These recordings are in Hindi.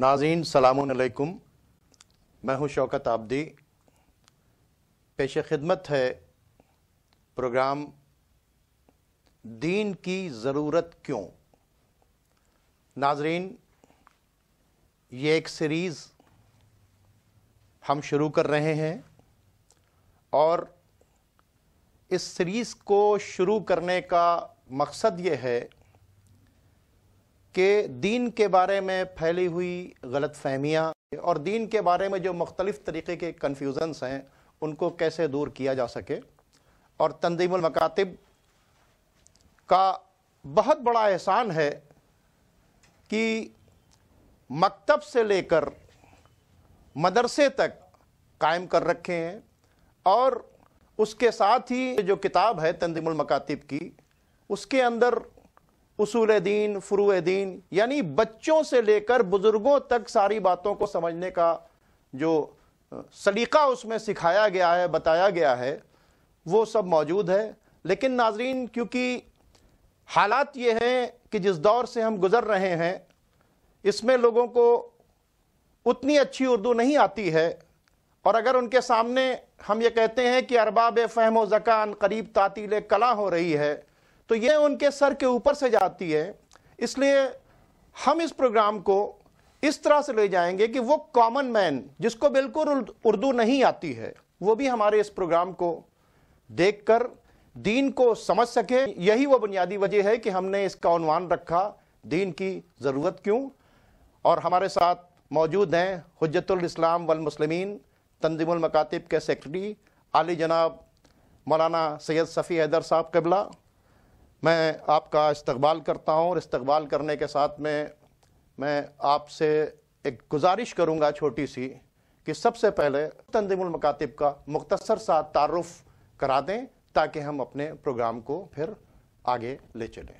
नाजीन सलामकुम मैं हूं शौकत आबदी पेश खिदमत है प्रोग्राम दीन की ज़रूरत क्यों नाजरीन ये एक सीरीज़ हम शुरू कर रहे हैं और इस सीरीज़ को शुरू करने का मकसद ये है कि दीन के बारे में फैली हुई गलत फहमियाँ और दीन के बारे में जो मुख्तलिफ़ तरीके के कन्फ्यूज़न्स हैं उनको कैसे दूर किया जा सके और तंजीमकातब का बहुत बड़ा एहसान है कि मकतब से लेकर मदरसे तक कायम कर रखे हैं और उसके साथ ही जो किताब है तंजीमकातब की उसके अंदर उसूल दीन फ्रू दीन यानी बच्चों से लेकर बुजुर्गों तक सारी बातों को समझने का जो सलीका उसमें सिखाया गया है बताया गया है वो सब मौजूद है लेकिन नाजरीन क्योंकि हालात ये हैं कि जिस दौर से हम गुज़र रहे हैं इसमें लोगों को उतनी अच्छी उर्दू नहीं आती है और अगर उनके सामने हम ये कहते हैं कि अरबाब फ़हम ज़कान करीब तातील कला हो रही है तो ये उनके सर के ऊपर से जाती है इसलिए हम इस प्रोग्राम को इस तरह से ले जाएंगे कि वो कॉमन मैन जिसको बिल्कुल उर्दू नहीं आती है वो भी हमारे इस प्रोग्राम को देखकर दीन को समझ सके यही वो बुनियादी वजह है कि हमने इसका उनवान रखा दीन की ज़रूरत क्यों और हमारे साथ मौजूद हैं हजतलाम वलमसलमिन तंजीमल के सेक्रेटरी आली जनाब मौलाना सैयद सफ़ी हैदर साहब कबला मैं आपका इस्तबाल करता हूँ और इस्तबाल करने के साथ में मैं आपसे एक गुजारिश करूँगा छोटी सी कि सबसे पहले तंजीमकातिब का मुख्तसर सा तारफ़ करा दें ताकि हम अपने प्रोग्राम को फिर आगे ले चलें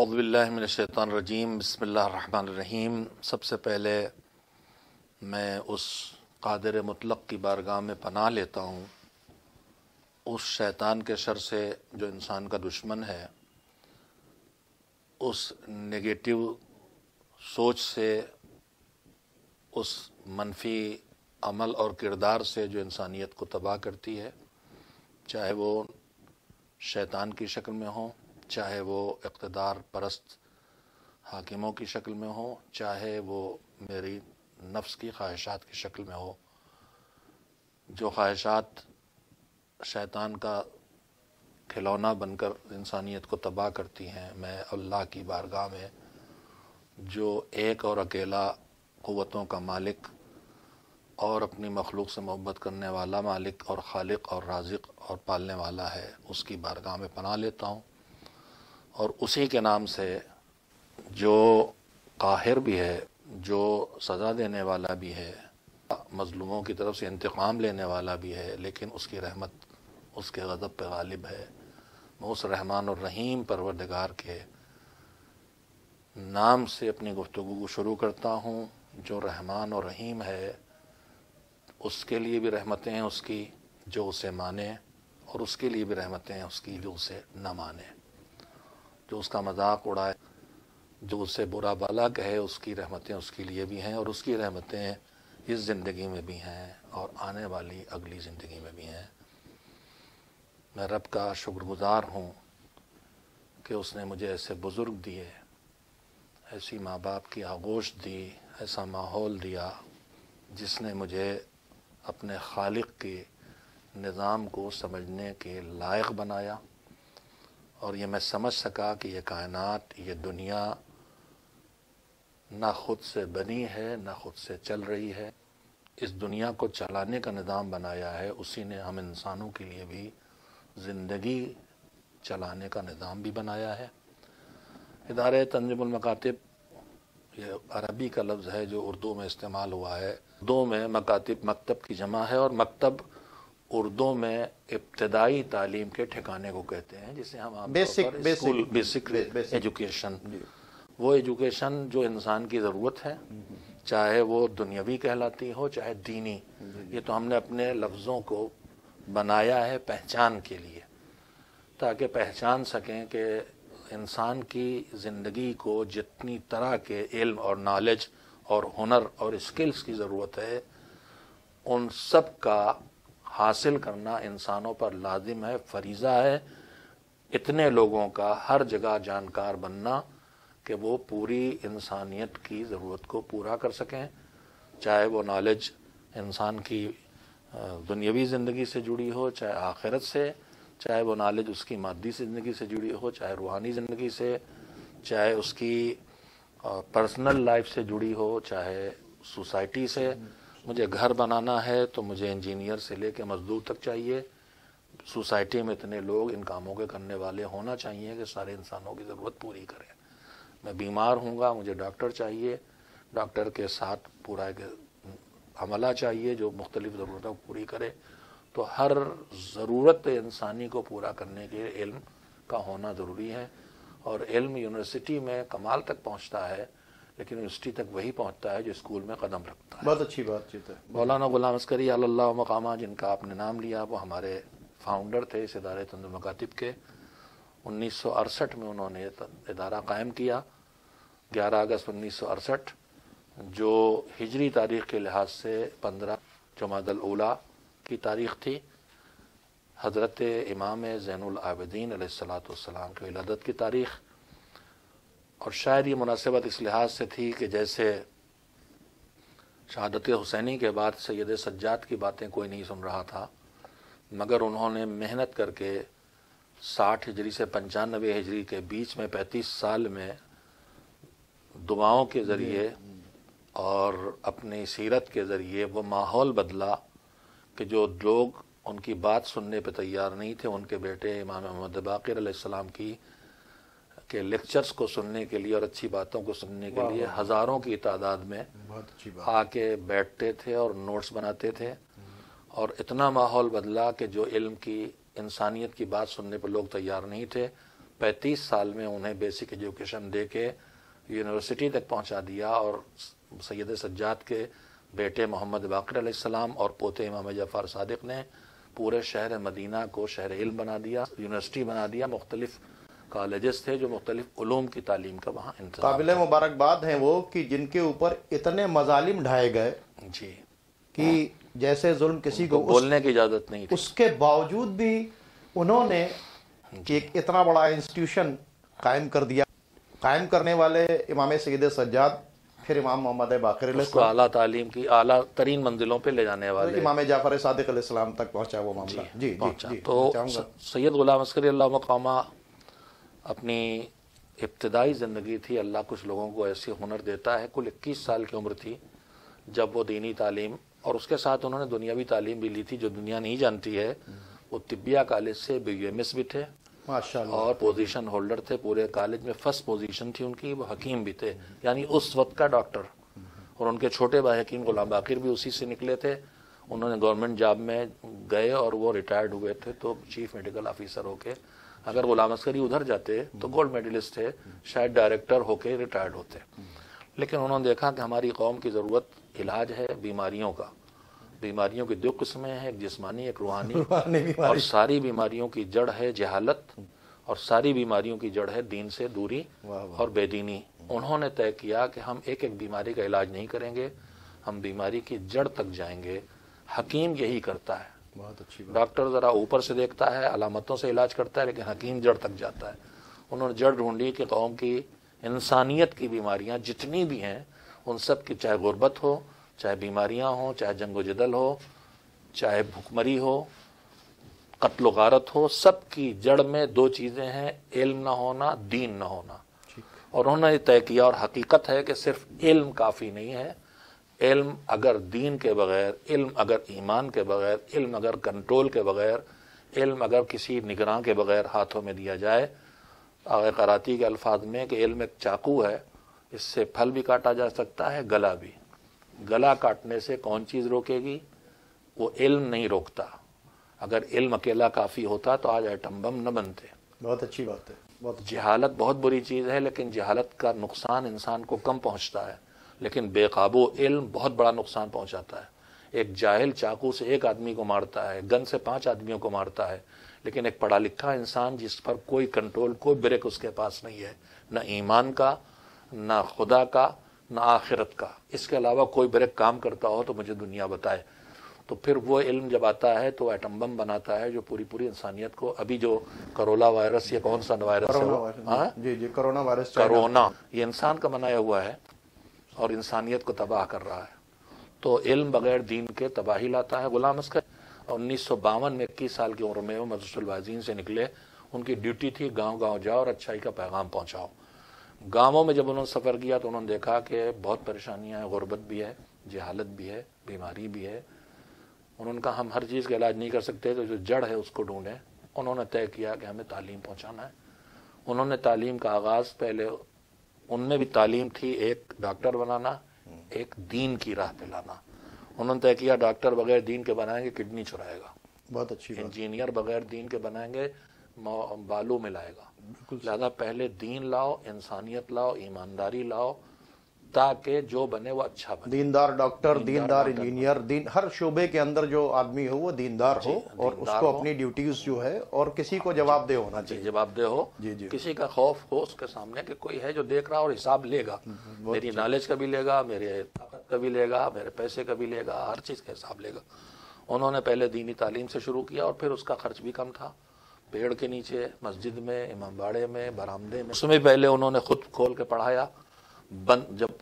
अवबिल्लिनशैतरजीम बसमीम सबसे पहले मैं उस कादर मतलब की बारगाह में पना लेता हूँ उस शैतान के शर से जो इंसान का दुश्मन है उस नेगेटिव सोच से उस मनफी अमल और किरदार से जो इंसानियत को तबाह करती है चाहे वो शैतान की शक्ल में हो चाहे वो इकतदार परस्त हाकिमों की शक्ल में हो चाहे वो मेरी नफ्स की ख्वाहिशात की शक्ल में हो जो ख्वाहिशात शैतान का खिलौना बनकर इंसानियत को तबाह करती हैं मैं अल्लाह की बारगाह में जो एक और अकेला क़वतों का मालिक और अपनी मखलूक से मोहब्बत करने वाला मालिक और खालिक और राजिक और पालने वाला है उसकी बारगाह में पना लेता हूँ और उसी के नाम से जो काहिर भी है जो सज़ा देने वाला भी है मज़लूमों की तरफ से इंतकाम लेने वाला भी है लेकिन उसकी रहमत उसके गज़ब पे गालिब है मैं उस रहमान और रहीम परवरदगार के नाम से अपनी गुफ्तु को शुरू करता हूँ जो रहमान और रहीम है उसके लिए भी रहमतें हैं उसकी जो उसे माने और उसके लिए भी रहमतें हैं उसकी जो उसे न माने जो उसका मजाक उड़ाए जो उसे बुरा भला कहे उसकी रहमतें उसके लिए भी हैं और उसकी रहमतें इस ज़िंदगी में भी हैं और आने वाली अगली ज़िंदगी में भी हैं मैं रब का शुक्रगुजार हूँ कि उसने मुझे ऐसे बुज़ुर्ग दिए ऐसी माँ बाप की आगोश दी ऐसा माहौल दिया जिसने मुझे अपने खालिक के निज़ाम को समझने के लायक बनाया और ये मैं समझ सका कि ये कायनात ये दुनिया ना ख़ुद से बनी है ना ख़ुद से चल रही है इस दुनिया को चलाने का निज़ाम बनाया है उसी ने हम इंसानों के लिए भी ज़िंदगी चलाने का निज़ाम भी बनाया है इदार तंजमकातब यह अरबी का लफ्ज़ है जो उर्दू में इस्तेमाल हुआ है उर्दू में मकातब मकतब की जमा है और मकतब उर्दू में इब्तदाई तालीम के ठिकाने को कहते हैं जिसे हम बेसिक बेसिक बेसिक एजुकेशन वो एजुकेशन जो इंसान की ज़रूरत है चाहे वो दुनियावी कहलाती हो चाहे दीनी ये तो हमने अपने लफ्ज़ों को बनाया है पहचान के लिए ताकि पहचान सकें कि इंसान की ज़िंदगी को जितनी तरह के इल्म और नॉलेज और हुनर और स्किल्स की ज़रूरत है उन सब का हासिल करना इंसानों पर लाजिम है फरीज़ा है इतने लोगों का हर जगह जानकार बनना कि वो पूरी इंसानियत की ज़रूरत को पूरा कर सकें चाहे वो नॉलेज इंसान की અ ભલે નિયવી જિંદગી સે જુડી હો ચાહે આખિરત સે ચાહે વો નાलेज उसकी માદદી સી જિંદગી સે જુડી હો ચાહે રોહની જિંદગી સે ચાહે ઉસકી પરસનલ લાઈફ સે જુડી હો ચાહે સોસાયટી સે મુજે ઘર બનાના હે તો મુજે એન્જિનિયર સે લેકે મજદૂર તક ચાહીએ સોસાયટી મે ઇતને લોગ ઇન કામો કે કરને વાલે હોના ચાહીએ કે سارے ઇન્સાનો કી જરૂરત પૂરી કરે મે બીમાર હોંગા મુજે ડોક્ટર ચાહીએ ડોક્ટર કે સાથ પુરાય अमला चाहिए जो मुख्तलिफ ज़रूरतों को पूरी करे तो हर ज़रूरत इंसानी को पूरा करने के लिए इल्म का होना ज़रूरी है और इल्म यूनिवर्सिटी में कमाल तक पहुँचता है लेकिन यूनिवर्सिटी तक वही पहुँचता है जो स्कूल में कदम रखता है बहुत अच्छी बातचीत है मौलाना गुलाम अस्करी अल्लाह मकामा जिनका आपने नाम लिया वो हमारे फाउंडर थे इस इदारे तंद मकातब के उन्नीस सौ अड़सठ में उन्होंने इदारा कायम किया ग्यारह अगस्त उन्नीस सौ अड़सठ जो हिजरी तारीख के लिहाज से पंद्रह जमादल की तारीख थी हज़रत इमाम ज़ैनआबदीन सलातम की विलादत की तारीख और शायद ये मुनासिबत इस लिहाज से थी कि जैसे शहादत हुसैनी के बाद सैद सज्जाद की बातें कोई नहीं सुन रहा था मगर उन्होंने मेहनत करके साठ हिजरी से पंचानवे हिजरी के बीच में पैंतीस साल में दुआओं के ज़रिए और अपनी सीरत के ज़रिए वो माहौल बदला कि जो लोग उनकी बात सुनने पे तैयार नहीं थे उनके बेटे इमाम मोहम्मद बाकर सलाम की के लेक्चर्स को सुनने के लिए और अच्छी बातों को सुनने के लिए हज़ारों की तादाद में आके बैठते थे और नोट्स बनाते थे हम्म। और इतना माहौल बदला कि जो इल्म की इंसानियत की बात सुनने पर लोग तैयार नहीं थे पैंतीस साल में उन्हें बेसिक एजुकेशन दे के यूनिवर्सिटी तक पहुँचा दिया और सैद सज्जाद के बेटे मोहम्मद बाकर और पोते इमाम जफ़ार सदक ने पूरे शहर मदीना को शहर इल बना दिया यूनिवर्सिटी बना दिया मुख्तलिफ कॉलेजेस थे जो मुख्तलिफ़लूम की तालीम का वहाँ काबिल मुबारकबाद हैं वो कि जिनके ऊपर इतने मजालिम ढाए गए जी कि हाँ। जैसे जुल्म किसी को बोलने की इजाज़त नहीं थी। उसके बावजूद भी उन्होंने एक इतना बड़ा इंस्टीट्यूशन कायम कर दिया कायम करने वाले इमाम सैद सज्जाद फिर इमाम मोहम्मद बाकर अला तालीम की अला तरीन मंजिलों पर ले जाने वाले मतलब इमाम जाफर सदकाम तक पहुँचा वो मामला जी, जी पहुँचा तो सैयद गुलाम असकर मकामा अपनी इब्तदाई ज़िंदगी थी अल्लाह कुछ लोगों को ऐसे हुनर देता है कुल इक्कीस साल की उम्र थी जब वो दीनी तालीम और उसके साथ उन्होंने दुनियावी तालीम भी ली थी जो दुनिया नहीं जानती है वो तिबिया कॉलेज से बी यू एम एस भी थे और पोजीशन होल्डर थे पूरे कॉलेज में फर्स्ट पोजीशन थी उनकी वो हकीम भी थे यानी उस वक्त का डॉक्टर और उनके छोटे भाई हकीम गुलाम बाकिर भी उसी से निकले थे उन्होंने गवर्नमेंट जॉब में गए और वो रिटायर्ड हुए थे तो चीफ मेडिकल ऑफिसर होके अगर गुलाम अस्करी उधर जाते तो गोल्ड मेडलिस्ट थे शायद डायरेक्टर होके रिटायर्ड होते लेकिन उन्होंने देखा कि हमारी कौम की ज़रूरत इलाज है बीमारियों का बीमारियों की दो किस्में हैं एक जिस्मानी एक रूहानी और सारी बीमारियों की जड़ है जहालत और सारी बीमारियों की जड़ है दीन से दूरी और बेदीनी उन्होंने तय किया कि हम एक एक बीमारी का इलाज नहीं करेंगे हम बीमारी की जड़ तक जाएंगे हकीम यही करता है बहुत अच्छी डॉक्टर ज़रा ऊपर से देखता है अलामतों से इलाज करता है लेकिन हकीम जड़ तक जाता है उन्होंने जड़ ढूंढी कि कौम की इंसानियत की बीमारियां जितनी भी हैं उन सब की चाहे गुर्बत हो चाहे बीमारियां हों चाहे जंगो जदल हो चाहे भुखमरी हो कत्ल गारत हो सब की जड़ में दो चीज़ें हैं इल्म ना होना दीन ना होना और उन्होंने तय किया और हकीकत है कि सिर्फ इल्म काफ़ी नहीं है इल्म अगर दीन के बगैर इल्म अगर ईमान के बगैर इल्म अगर कंट्रोल के बगैर इल्म अगर किसी निगरान के बगैर हाथों में दिया जाए आगे कराती के अल्फाज में कि इल्म एक चाकू है इससे फल भी काटा जा सकता है गला भी गला काटने से कौन चीज़ रोकेगी वो इल्म नहीं रोकता अगर इल्म अकेला काफ़ी होता तो आज एटम बम न बनते बहुत अच्छी बात है बहुत जहालत बहुत बुरी चीज़ है लेकिन जहालत का नुकसान इंसान को कम पहुंचता है लेकिन बेकाबू इल्म बहुत बड़ा नुकसान पहुंचाता है एक जाहिल चाकू से एक आदमी को मारता है गन से पांच आदमियों को मारता है लेकिन एक पढ़ा लिखा इंसान जिस पर कोई कंट्रोल कोई ब्रेक उसके पास नहीं है ना ईमान का न खुदा का ना आखिरत का इसके अलावा कोई ब्रेक काम करता हो तो मुझे दुनिया बताए तो फिर वो इल्म जब आता है तो एटम बम बनाता है जो पूरी पूरी इंसानियत को अभी जो करोला वायरस या कौन सा वायरस है हाँ? जी जी करोना वायरस करोना ये इंसान का बनाया हुआ है और इंसानियत को तबाह कर रहा है तो इल्म बगैर दीन के तबाही लाता है गुलाम इसका उन्नीस सौ बावन में इक्कीस साल की उम्र में वो मदरसलवाजीन से निकले उनकी ड्यूटी थी गांव गांव जाओ और अच्छाई का पैगाम पहुंचाओ गांवों में जब उन्होंने सफ़र किया तो उन्होंने देखा कि बहुत परेशानियाँ हैं गुर्बत भी है जहालत भी है बीमारी भी है उन्होंने कहा हम हर चीज़ का इलाज नहीं कर सकते तो जो जड़ है उसको ढूंढें उन्होंने तय किया कि हमें तालीम पहुँचाना है उन्होंने तालीम का आगाज़ पहले उनमें भी तालीम थी एक डॉक्टर बनाना एक दीन की राह पे लाना उन्होंने तय किया डॉक्टर बगैर दीन के बनाएंगे किडनी चुराएगा बहुत अच्छी इंजीनियर बगैर दीन के बनाएंगे बालू मिलाएगा लिहाजा पहले दीन लाओ इंसानियत लाओ ईमानदारी लाओ ताकि जो बने वो अच्छा बने दीनदार डॉक्टर दीनदार इंजीनियर दीन हर शोबे के अंदर जो आदमी हो वो दीनदार हो और उसको अपनी ड्यूटीज जो है हाँ, और किसी को जवाब दे होना चाहिए जवाब दे हो जी जी किसी का खौफ हो उसके सामने कि कोई है जो देख रहा और हिसाब लेगा हम्म, हम्म, मेरी नॉलेज का भी लेगा मेरे ताकत का भी लेगा मेरे पैसे का भी लेगा हर चीज़ का हिसाब लेगा उन्होंने पहले दीनी तालीम से शुरू किया और फिर उसका खर्च भी कम था पेड़ के नीचे मस्जिद में इमाम बाड़े में बरामदे में उसमें पहले उन्होंने खुद खोल के पढ़ाया बंद जब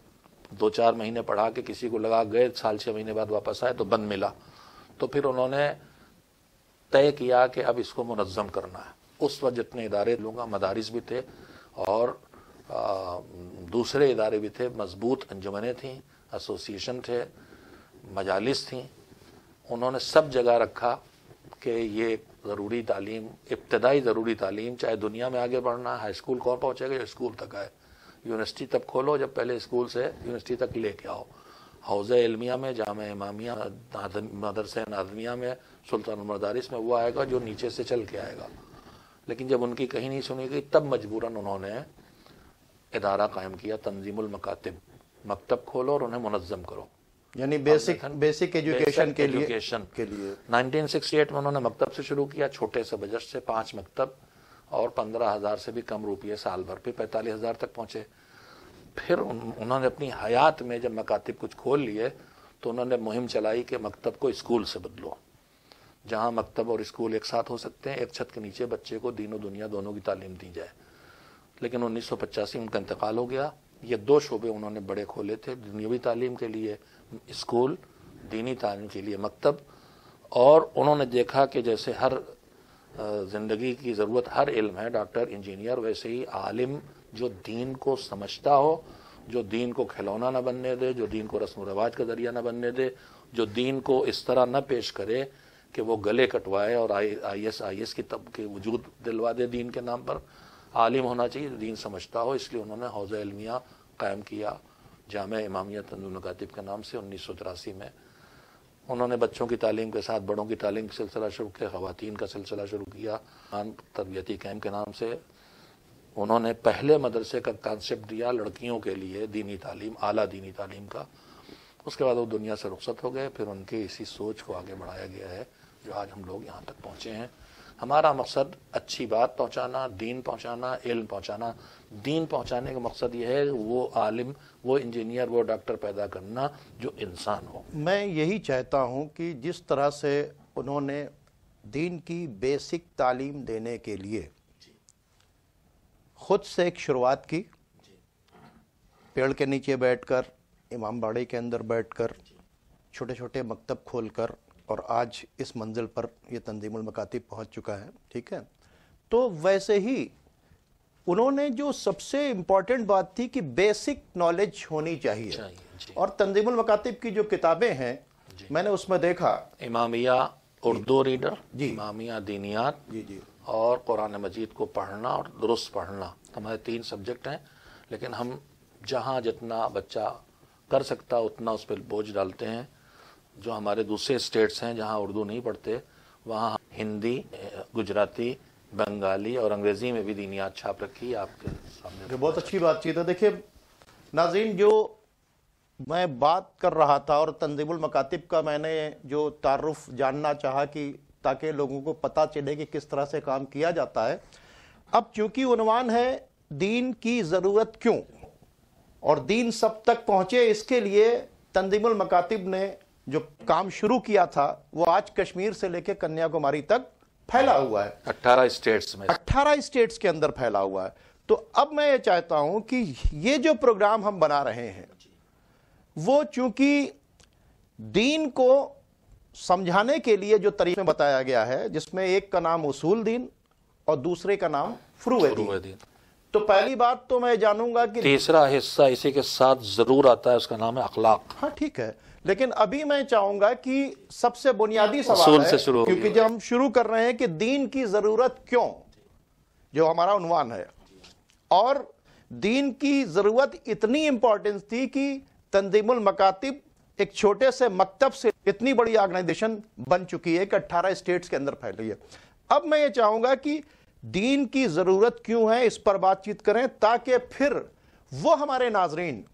दो चार महीने पढ़ा के किसी को लगा गए साल छः महीने बाद वापस आए तो बंद मिला तो फिर उन्होंने तय किया कि अब इसको मुनज़म करना है उस वक्त जितने इदारे लूँगा मदारस भी थे और आ, दूसरे इदारे भी थे मजबूत अंजुमने थीं एसोसिएशन थे मजालिस थी उन्होंने सब जगह रखा कि ये ज़रूरी तालीम इब्तदाई ज़रूरी तालीम चाहे दुनिया में आगे बढ़ना है हाई स्कूल कौन पहुँचेगा जो स्कूल तक आए यूनिवर्सिटी तब खोलो जब पहले स्कूल से यूनिवर्सिटी तक ले के आओ हौज़ इलमिया में जाम इमामिया मदरस नाजमिया में सुल्तान मदारिस में वो आएगा जो नीचे से चल के आएगा लेकिन जब उनकी कहीं नहीं सुनी गई तब मजबूरन उन्होंने इदारा कायम किया तंजीमल मकातब मकतब खोलो और उन्हें मुनज़म करो यानी बेसिक बेसिक एजुकेशन के लिए एजुकेशन के लिए 1968 में उन्होंने मकतब से शुरू किया छोटे से बजट से पांच मकतब और पंद्रह हजार से भी कम रुपये साल भर पे पैंतालीस हजार तक पहुंचे फिर उन्होंने अपनी हयात में जब मकातिब कुछ खोल लिए तो उन्होंने मुहिम चलाई कि मकतब को स्कूल से बदलो जहां मकतब और स्कूल एक साथ हो सकते हैं एक छत के नीचे बच्चे को दीनों दुनिया दोनों की तालीम दी जाए लेकिन उन्नीस सौ पचासी उनका इंतकाल हो गया ये दो शोबे उन्होंने बड़े खोले थे दुनियावी तालीम के लिए स्कूल दीनी तालीम के लिए मकतब और उन्होंने देखा कि जैसे हर ज़िंदगी की ज़रूरत हर इल्म है डॉक्टर इंजीनियर वैसे ही आलिम जो दीन को समझता हो जो दीन को खिलौना ना बनने दे जो दीन को रस्म रवाज का जरिया ना बनने दे जो दीन को इस तरह ना पेश करे कि वो गले कटवाए और आई एस आई एस की तब के वजूद दिलवा दे दीन के नाम पर आलिम होना चाहिए तो दीन समझता हो इसलिए उन्होंने हौज़ अलमिया कायम किया जाम इमामिया तंदुल नकातिब के नाम से उन्नीस सौ तिरासी में उन्होंने बच्चों की तालीम के साथ बड़ों की तालीम का सिलसिला शुरू किया खुवान का सिलसिला शुरू किया खान तरबियती कैम के नाम से उन्होंने पहले मदरसे का कॉन्सेप्ट दिया लड़कियों के लिए दीनी तालीम आला दीनी तालीम का उसके बाद वो दुनिया से रुख्सत हो गए फिर उनकी इसी सोच को आगे बढ़ाया गया है जो आज हम लोग यहाँ तक पहुँचे हैं हमारा मकसद अच्छी बात पहुँचाना दीन पहुँचाना इल्म पहुँचाना दीन पहुँचाने का मकसद ये है वो आलिम वो इंजीनियर वो डॉक्टर पैदा करना जो इंसान हो मैं यही चाहता हूँ कि जिस तरह से उन्होंने दीन की बेसिक तालीम देने के लिए ख़ुद से एक शुरुआत की पेड़ के नीचे बैठकर इमाम बाड़ी के अंदर बैठकर छोटे छोटे मकतब खोलकर और आज इस मंजिल पर यह तंजीमुल मकातिब पहुंच चुका है ठीक है तो वैसे ही उन्होंने जो सबसे इंपॉर्टेंट बात थी कि बेसिक नॉलेज होनी चाहिए, चाहिए और तंजीमुल मकातिब की जो किताबें हैं मैंने उसमें देखा इमामिया उर्दू रीडर जी इमामिया दीनियात जी जी और कुरान मजीद को पढ़ना और दुरुस्त पढ़ना तो हमारे तीन सब्जेक्ट हैं लेकिन हम जहाँ जितना बच्चा कर सकता उतना उस पर बोझ डालते हैं जो हमारे दूसरे स्टेट्स हैं जहाँ उर्दू नहीं पढ़ते वहाँ हिंदी गुजराती बंगाली और अंग्रेजी में भी दीनियात छाप रखी आपके सामने बहुत अच्छी बातचीत तो है देखिए नाजीन जो मैं बात कर रहा था और तंजीमुल मकातिब का मैंने जो तारुफ जानना चाहा कि ताकि लोगों को पता चले कि किस तरह से काम किया जाता है अब चूंकि उनवान है दीन की ज़रूरत क्यों और दीन सब तक पहुँचे इसके लिए तंजीमुल मकातिब ने जो काम शुरू किया था वो आज कश्मीर से लेकर कन्याकुमारी तक फैला हुआ है अट्ठारह स्टेट्स में अट्ठारह स्टेट्स के अंदर फैला हुआ है तो अब मैं ये चाहता हूं कि ये जो प्रोग्राम हम बना रहे हैं वो चूंकि दीन को समझाने के लिए जो तरीके बताया गया है जिसमें एक का नाम उसूल दीन और दूसरे का नाम फ्रू दीन तो पहली बात तो मैं जानूंगा कि तीसरा हिस्सा इसी के साथ जरूर आता है उसका नाम है अखलाक हाँ ठीक है लेकिन अभी मैं चाहूंगा कि सबसे बुनियादी सवाल है से शुरू क्योंकि जब हम शुरू कर रहे हैं कि दीन की जरूरत क्यों जो हमारा उन्वान है और दीन की जरूरत इतनी इंपॉर्टेंस थी कि तंजीमुल मकातिब एक छोटे से मकतब से इतनी बड़ी ऑर्गेनाइजेशन बन चुकी है कि अट्ठारह स्टेट्स के अंदर फैली है अब मैं ये चाहूंगा कि दीन की ज़रूरत क्यों है इस पर बातचीत करें ताकि फिर वो हमारे नाजरीन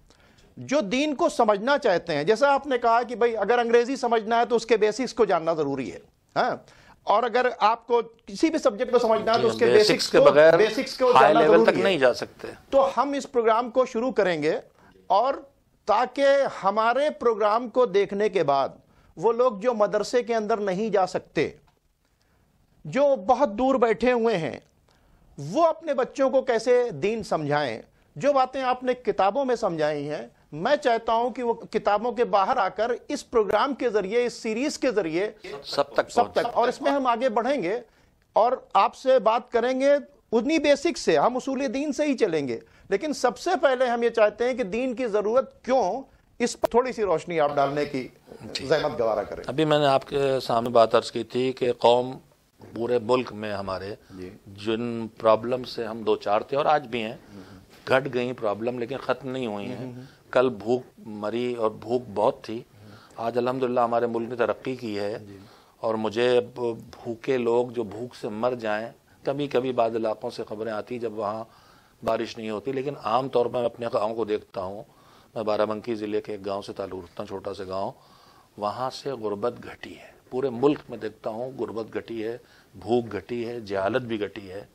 जो दीन को समझना चाहते हैं जैसा आपने कहा कि भाई अगर अंग्रेजी समझना है तो उसके बेसिक्स को जानना जरूरी है हाँ? और अगर आपको किसी भी सब्जेक्ट को समझना है तो उसके बेसिक्स के बगैर बेसिक्स को हाई लेवल तक नहीं जा सकते तो हम इस प्रोग्राम को शुरू करेंगे और ताकि हमारे प्रोग्राम को देखने के बाद वो लोग जो मदरसे के अंदर नहीं जा सकते जो बहुत दूर बैठे हुए हैं वो अपने बच्चों को कैसे दीन समझाएं जो बातें आपने किताबों में समझाई हैं मैं चाहता हूं कि वो किताबों के बाहर आकर इस प्रोग्राम के जरिए इस सीरीज के जरिए सब तक सब तक और इसमें हम आगे बढ़ेंगे और आपसे बात करेंगे उतनी बेसिक से हम उसूल दीन से ही चलेंगे लेकिन सबसे पहले हम ये चाहते हैं कि दीन की ज़रूरत क्यों इस पर थोड़ी सी रोशनी आप डालने की जहमत गवारा करें अभी मैंने आपके सामने बात अर्ज की थी कि कौम पूरे मुल्क में हमारे जिन प्रॉब्लम से हम दो चार थे और आज भी हैं हम्म, हम्म। घट गई प्रॉब्लम लेकिन ख़त्म नहीं हुई हैं हम्म, कल भूख मरी और भूख बहुत थी आज अलहमदिल्ला हमारे मुल्क ने तरक्की की है और मुझे भूखे लोग जो भूख से मर जाएं कभी कभी बाद इलाकों से खबरें आती जब वहाँ बारिश नहीं होती लेकिन आम तौर पर मैं अपने गाँव को देखता हूँ मैं बाराबंकी ज़िले के एक गाँव से ताल्लुक रखता हूँ छोटा सा गाँव वहाँ से गुर्बत घटी है पूरे मुल्क में देखता हूँ गुर्बत घटी है भूख घटी है जहालत भी घटी है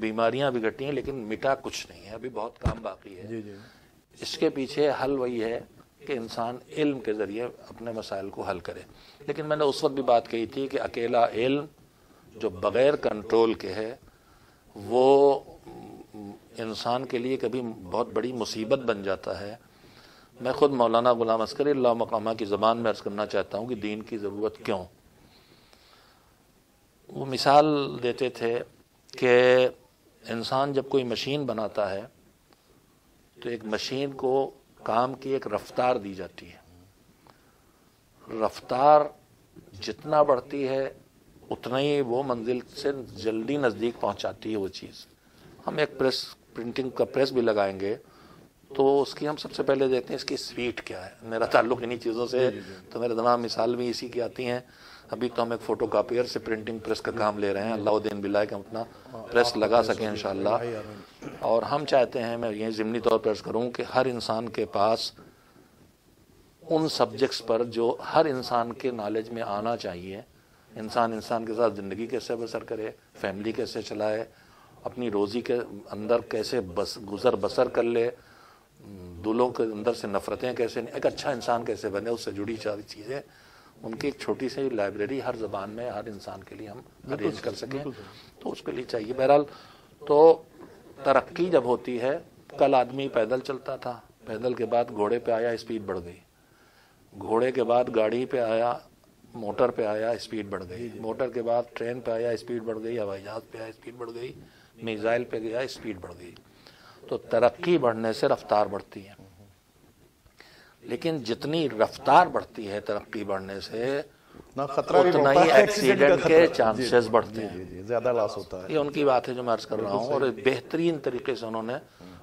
बीमारियाँ भी घटी हैं लेकिन मिटा कुछ नहीं है अभी बहुत काम बाकी है जी जी। इसके पीछे हल वही है कि इंसान इल्म के ज़रिए अपने मसाइल को हल करे लेकिन मैंने उस वक्त भी बात कही थी कि अकेला इल्म जो बग़ैर कंट्रोल के है वो इंसान के लिए कभी बहुत बड़ी मुसीबत बन जाता है मैं ख़ुद मौलाना गुलाम अस्कर मकामा की ज़बान में अर्ज़ करना चाहता हूँ कि दीन की ज़रूरत क्यों वो मिसाल देते थे कि इंसान जब कोई मशीन बनाता है तो एक मशीन को काम की एक रफ्तार दी जाती है रफ्तार जितना बढ़ती है उतना ही वो मंजिल से जल्दी नज़दीक पहुंचाती है वो चीज़ हम एक प्रेस प्रिंटिंग का प्रेस भी लगाएंगे तो उसकी हम सबसे पहले देखते हैं इसकी स्वीट क्या है मेरा ताल्लुक इन्हीं चीज़ों से तो मेरे तमाम मिसाल भी इसी की आती हैं अभी तो हम एक फ़ोटो कापियर से प्रिंटिंग प्रेस का काम ले रहे हैं अल्लाह दिन बिला कि हम अपना प्रेस लगा सकें इन और हम चाहते हैं मैं यही ज़िमनी तौर पर करूँ कि हर इंसान के पास उन सब्जेक्ट्स पर जो हर इंसान के नॉलेज में आना चाहिए इंसान इंसान के साथ ज़िंदगी कैसे बसर करे फैमिली कैसे चलाए अपनी रोज़ी के अंदर कैसे बस गुज़र बसर कर ले दुलों के अंदर से नफ़रतें कैसे एक अच्छा इंसान कैसे बने उससे जुड़ी सारी चीज़ें उनकी एक छोटी सी लाइब्रेरी हर जबान में हर इंसान के लिए हम अरेंज कर सकें तो उसके लिए चाहिए बहरहाल तो तरक्की जब होती है कल आदमी पैदल चलता था पैदल के बाद घोड़े पे आया स्पीड बढ़ गई घोड़े के बाद गाड़ी पे आया मोटर पे आया स्पीड बढ़ गई मोटर के बाद ट्रेन पे आया स्पीड बढ़ गई हवाई जहाज पे आया स्पीड बढ़ गई मिसाइल पे गया स्पीड बढ़ गई तो तरक्की बढ़ने से रफ्तार बढ़ती है लेकिन जितनी रफ्तार बढ़ती है तरक्की बढ़ने से उतना खतरा उतना ही एक्सीडेंट के चांसेस बढ़ते हैं ज्यादा लॉस होता है ये उनकी बात है जो मैं अर्ज कर रहा हूँ और बेहतरीन तरीके से उन्होंने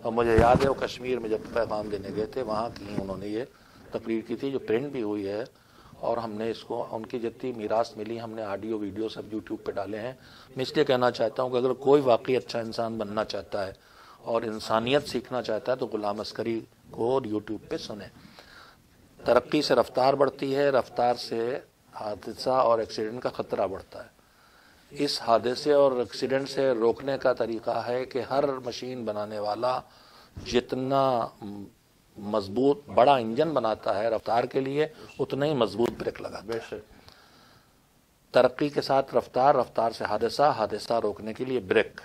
और मुझे याद है वो कश्मीर में जब पैगाम देने गए थे वहाँ की उन्होंने ये तकरीर की थी जो प्रिंट भी हुई है और हमने इसको उनकी जितनी मीरास मिली हमने ऑडियो वीडियो सब यूट्यूब पे डाले हैं मैं इसलिए कहना चाहता हूँ कि अगर कोई वाकई अच्छा इंसान बनना चाहता है और इंसानियत सीखना चाहता है तो गुलाम अस्करी को यूट्यूब पे सुने तरक्की से रफ्तार बढ़ती है रफ्तार से हादसा और एक्सीडेंट का ख़तरा बढ़ता है इस हादसे और एक्सीडेंट से रोकने का तरीका है कि हर मशीन बनाने वाला जितना मजबूत बड़ा इंजन बनाता है रफ्तार के लिए उतना ही मजबूत ब्रेक लगा बेशक तरक्की के साथ रफ्तार रफ्तार से हादसा हादसा रोकने के लिए ब्रेक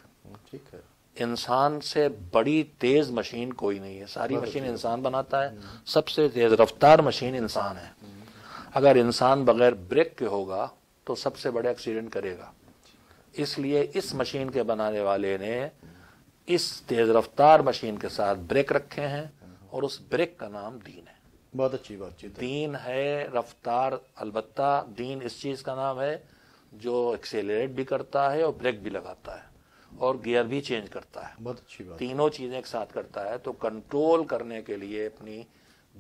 ठीक है इंसान से बड़ी तेज मशीन कोई नहीं है सारी मशीन इंसान बनाता है हम्म। सबसे तेज रफ्तार मशीन इंसान है हम्म। अगर इंसान बगैर ब्रेक के होगा तो सबसे बड़े एक्सीडेंट करेगा इसलिए इस मशीन के बनाने वाले ने इस तेज रफ्तार मशीन के साथ ब्रेक रखे हैं और उस ब्रेक का नाम दीन है बहुत अच्छी बात दीन है रफ्तार अलबत्ता दीन इस चीज का नाम है जो एक्सेलरेट भी करता है और ब्रेक भी लगाता है और गियर भी चेंज करता है बहुत अच्छी बात तीनों चीजें एक साथ करता है तो कंट्रोल करने के लिए अपनी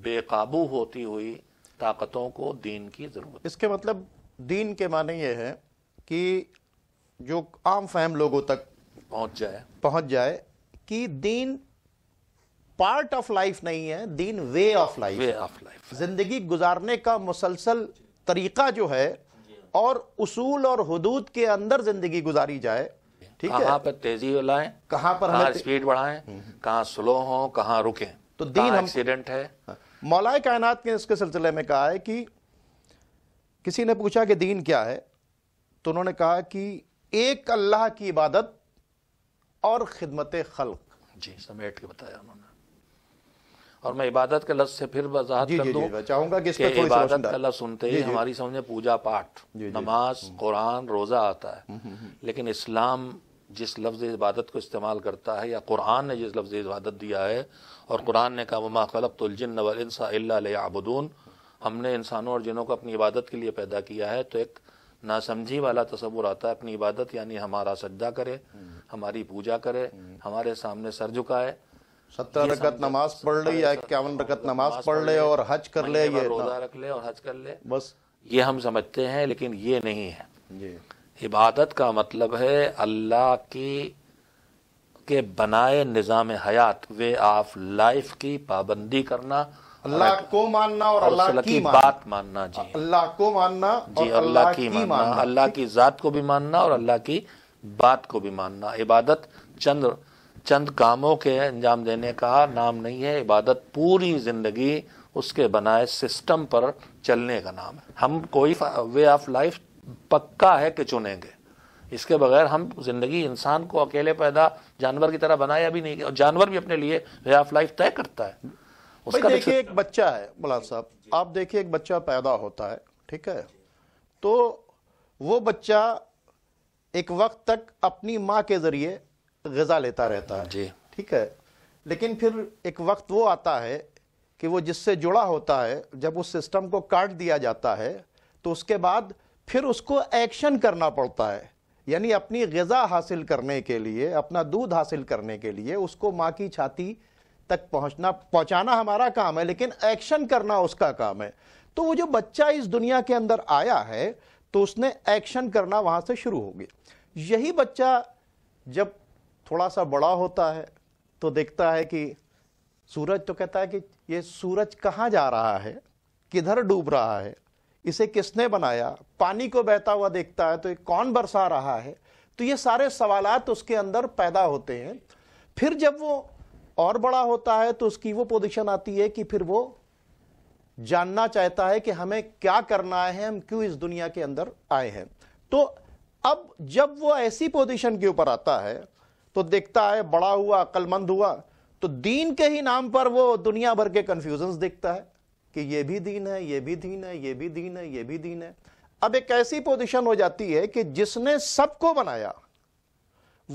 बेकाबू होती हुई ताकतों को दीन की जरूरत इसके मतलब दीन के माने ये है कि जो आम फहम लोगों तक पहुंच जाए पहुंच जाए कि दीन पार्ट ऑफ लाइफ नहीं है दीन way of life way of life जिंदगी गुजारने का मुसलसल तरीका जो है और उसूल और हदूद के अंदर जिंदगी गुजारी जाए ठीक है कहाँ पर तेजी लाएं कहाँ पर हमें स्पीड बढ़ाएं हम्म, हम्म। कहाँ स्लो हो कहाँ रुकें तो दीन एक्सीडेंट है हाँ। मौलाए कायनात ने इसके सिलसिले में कहा है कि किसी ने पूछा कि दीन क्या है तो उन्होंने कहा कि एक अल्लाह की इबादत और खिदमत खल्क जी समेट के बताया उन्होंने और मैं इबादत के लफ्ज से फिर वजाहत कर दूं चाहूंगा कि, इसका कि इबादत का लफ्ज सुनते ही हमारी समझ में पूजा पाठ नमाज हम्म। कुरान रोज़ा आता है लेकिन इस्लाम जिस लफ्ज़ इबादत को इस्तेमाल करता है या कुरान ने जिस लफ्ज़ इबादत दिया है और कुरान ने कहा वमा खलब तुलजन हमने इंसानों और जिनों को अपनी इबादत के लिए पैदा किया है तो एक नासमझी वाला तस्वुर आता है अपनी इबादत यानी हमारा सज्जा करे हमारी पूजा करे हमारे सामने सर झुकाए सत्रह रकत नमाज पढ़ ले या इक्यावन रकत नमाज पढ़ ले और हज कर ले रोजा रख ले और हज कर ले बस ये हम समझते हैं लेकिन ये नहीं है जी इबादत का मतलब है अल्लाह की के बनाए निज़ाम हयात वे ऑफ लाइफ की पाबंदी करना अल्लाह को मानना और, अल्लाह की, की बात मानना जी अल्लाह को मानना जी अल्लाह की मानना अल्लाह की ज़ात को भी मानना और अल्लाह की बात को भी मानना इबादत चंद चंद कामों के अंजाम देने का नाम नहीं है इबादत पूरी ज़िंदगी उसके बनाए सिस्टम पर चलने का नाम है हम कोई वे ऑफ लाइफ पक्का है कि चुनेंगे इसके बगैर हम जिंदगी इंसान को अकेले पैदा जानवर की तरह बनाया भी नहीं और जानवर भी अपने लिए वे ऑफ लाइफ तय करता है उसका देखिए मतलब- एक बच्चा है मुलाम साहब आप देखिए एक बच्चा पैदा होता है ठीक है तो वो बच्चा एक वक्त तक अपनी माँ के जरिए गजा लेता रहता है जी ठीक है लेकिन फिर एक वक्त वो आता है कि वो जिससे जुड़ा होता है जब उस सिस्टम को काट दिया जाता है तो उसके बाद फिर उसको एक्शन करना पड़ता है यानी अपनी गज़ा हासिल करने के लिए अपना दूध हासिल करने के लिए उसको माँ की छाती तक पहुँचना पहुँचाना हमारा काम है लेकिन एक्शन करना उसका काम है तो वो जो बच्चा इस दुनिया के अंदर आया है तो उसने एक्शन करना वहाँ से शुरू हो गया यही बच्चा जब थोड़ा सा बड़ा होता है तो देखता है कि सूरज तो कहता है कि ये सूरज कहाँ जा रहा है किधर डूब रहा है इसे किसने बनाया पानी को बहता हुआ देखता है तो कौन बरसा रहा है तो ये सारे सवालात उसके अंदर पैदा होते हैं फिर जब वो और बड़ा होता है तो उसकी वो पोजिशन आती है कि फिर वो जानना चाहता है कि हमें क्या करना है हम क्यों इस दुनिया के अंदर आए हैं तो अब जब वो ऐसी पोजीशन के ऊपर आता है तो देखता है बड़ा हुआ अक्लमंद हुआ तो दीन के ही नाम पर वो दुनिया भर के कन्फ्यूजन्स देखता है कि ये भी दीन है ये भी दीन है ये भी दीन है ये भी दीन है अब एक ऐसी पोजिशन हो जाती है कि जिसने सबको बनाया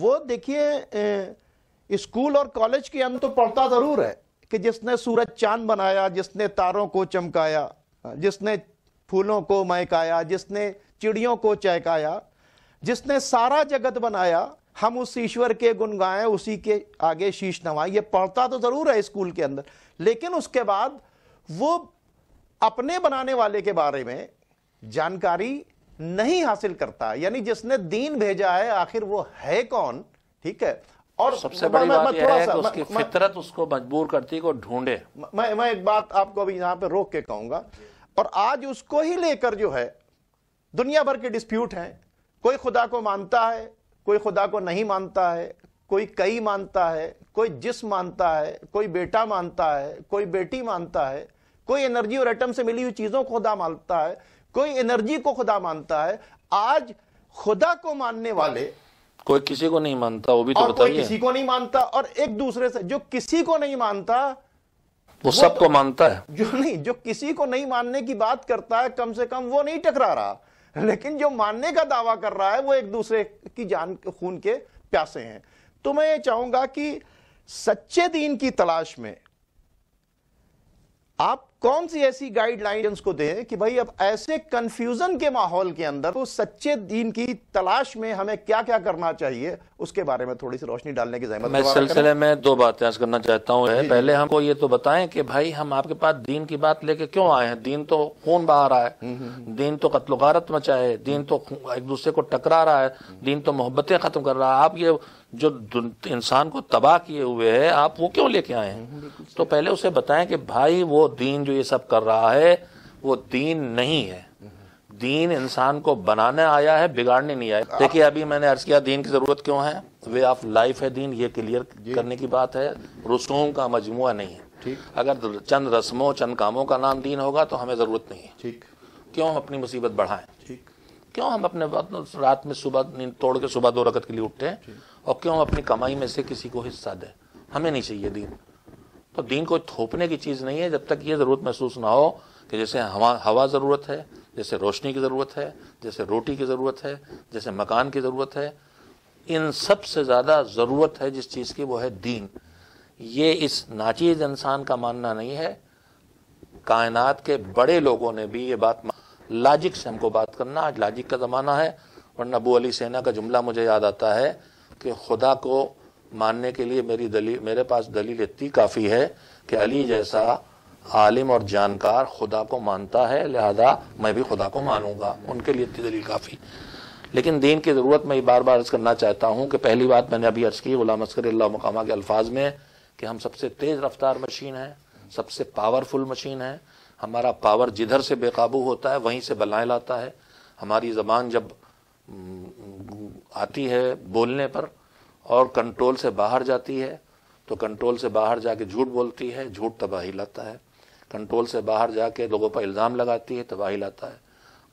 वो देखिए स्कूल और कॉलेज के अंत तो पढ़ता जरूर है कि जिसने सूरज चांद बनाया जिसने तारों को चमकाया जिसने फूलों को महकाया जिसने चिड़ियों को चहकाया जिसने सारा जगत बनाया हम उस ईश्वर के गुण गाएं उसी के आगे शीश नवाएं ये पढ़ता तो जरूर है स्कूल के अंदर लेकिन उसके बाद वो अपने बनाने वाले के बारे में जानकारी नहीं हासिल करता यानी जिसने दीन भेजा है आखिर वो है कौन ठीक है और सबसे बड़ी मैं, बात मैं, थोड़ा है सा, उसकी मैं, फितरत उसको मजबूर करती है ढूंढे मैं मैं एक बात आपको अभी यहां पे रोक के कहूंगा और आज उसको ही लेकर जो है दुनिया भर के डिस्प्यूट हैं कोई खुदा को मानता है कोई खुदा को नहीं मानता है कोई कई मानता है कोई जिस मानता है कोई बेटा मानता है कोई बेटी मानता है कोई एनर्जी और एटम से मिली हुई चीजों को खुदा मानता है कोई एनर्जी को खुदा मानता है आज खुदा को मानने वाले कोई किसी को नहीं मानता वो भी तो बताइए किसी को नहीं मानता और एक दूसरे से जो किसी को नहीं मानता वो सबको तो, मानता है जो नहीं जो किसी को नहीं मानने की बात करता है कम से कम वो नहीं टकरा रहा लेकिन जो मानने का दावा कर रहा है वो एक दूसरे की जान खून के प्यासे हैं तो मैं ये चाहूंगा कि सच्चे दीन की तलाश में आप कौन सी ऐसी गाइडलाइंस को दें कि भाई अब ऐसे कंफ्यूजन के माहौल के अंदर तो सच्चे दीन की तलाश में हमें क्या क्या करना चाहिए उसके बारे में थोड़ी सी रोशनी डालने की जहमत मैं सिलसिले में दो बातें करना चाहता हूँ पहले हमको ये तो बताएं कि भाई हम आपके पास दीन की बात लेके क्यों आए हैं दीन तो खून बहा रहा है हम्म, हम्म, हम्म। दीन तो कत्ल गारत मचाए दीन तो एक दूसरे को टकरा रहा है दीन तो मोहब्बतें खत्म कर रहा है आप ये जो इंसान को तबाह किए हुए है आप वो क्यों लेके आए हैं तो पहले उसे बताएं कि भाई वो दीन जो ये सब कर रहा है वो दीन नहीं है दीन इंसान को बनाने आया है बिगाड़ने नहीं आया देखिए अभी मैंने अर्ज किया दीन की जरूरत क्यों है वे ऑफ लाइफ है दीन ये क्लियर करने की बात है रसूम का मजमु नहीं है ठीक अगर चंद रस्मों चंद कामों का नाम दीन होगा तो हमें जरूरत नहीं है ठीक क्यों हम अपनी मुसीबत बढ़ाएं ठीक क्यों हम अपने रात में सुबह नींद तोड़ के सुबह दो रकत के लिए उठते हैं और क्यों हम अपनी कमाई में से किसी को हिस्सा दें हमें नहीं चाहिए दीन तो दीन कोई थोपने की चीज़ नहीं है जब तक ये ज़रूरत महसूस ना हो कि जैसे हवा हवा ज़रूरत है जैसे रोशनी की ज़रूरत है जैसे रोटी की ज़रूरत है जैसे मकान की ज़रूरत है इन सब से ज़्यादा ज़रूरत है जिस चीज़ की वो है दीन ये इस नाचीज़ इंसान का मानना नहीं है कायनात के बड़े लोगों ने भी ये बात लॉजिक से हमको बात करना आज लॉजिक का ज़माना है वरना अबू अली सेना का जुमला मुझे याद आता है कि खुदा को मानने के लिए मेरी दलील मेरे पास दलील इतनी काफ़ी है कि अली जैसा आलिम और जानकार खुदा को मानता है लिहाजा मैं भी खुदा को मानूंगा उनके लिए इतनी दलील काफ़ी लेकिन दीन की ज़रूरत मैं बार बार अर्ज़ करना चाहता हूँ कि पहली बात मैंने अभी अर्ज़ की गुलाम अस्कर मकामा के अल्फाज में कि हम सबसे तेज़ रफ्तार मशीन है सबसे पावरफुल मशीन है हमारा पावर जिधर से बेकाबू होता है वहीं से बलाएँ लाता है हमारी ज़बान जब आती है बोलने पर और कंट्रोल से बाहर जाती है तो कंट्रोल से बाहर जाके झूठ बोलती है झूठ तबाही लाता है कंट्रोल से बाहर जाके लोगों पर इल्ज़ाम लगाती है तबाही लाता है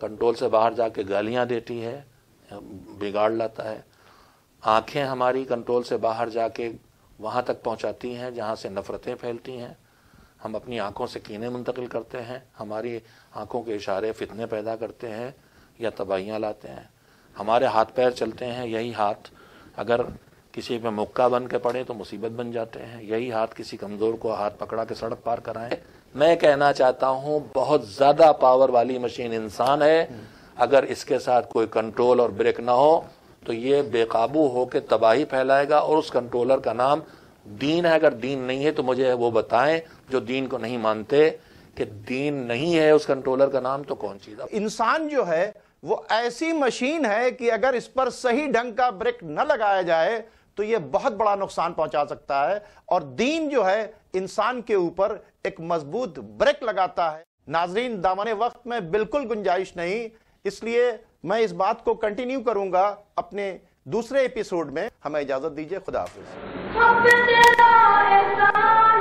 कंट्रोल से बाहर जाके गालियाँ देती है बिगाड़ लाता है आंखें हमारी कंट्रोल से बाहर जाके वहाँ तक पहुँचाती हैं जहाँ से नफ़रतें फैलती हैं हम अपनी आंखों से कीने मुंतकिल करते हैं हमारी आंखों के इशारे फितने पैदा करते हैं या तबाहियाँ लाते हैं हमारे हाथ पैर चलते हैं यही हाथ अगर किसी पे मुक्का बन के पड़े तो मुसीबत बन जाते हैं यही हाथ किसी कमज़ोर को हाथ पकड़ा के सड़क पार कराएं मैं कहना चाहता हूं बहुत ज़्यादा पावर वाली मशीन इंसान है अगर इसके साथ कोई कंट्रोल और ब्रेक ना हो तो ये बेकाबू होकर तबाही फैलाएगा और उस कंट्रोलर का नाम दीन है अगर दीन नहीं है तो मुझे वो बताएं जो दीन को नहीं मानते कि दीन नहीं है उस कंट्रोलर का नाम तो कौन चीज इंसान जो है वो ऐसी मशीन है कि अगर इस पर सही ढंग का ब्रेक न लगाया जाए तो यह बहुत बड़ा नुकसान पहुंचा सकता है और दीन जो है इंसान के ऊपर एक मजबूत ब्रेक लगाता है नाजरीन दामन वक्त में बिल्कुल गुंजाइश नहीं इसलिए मैं इस बात को कंटिन्यू करूंगा अपने दूसरे एपिसोड में हमें इजाजत दीजिए खुदा हाफिज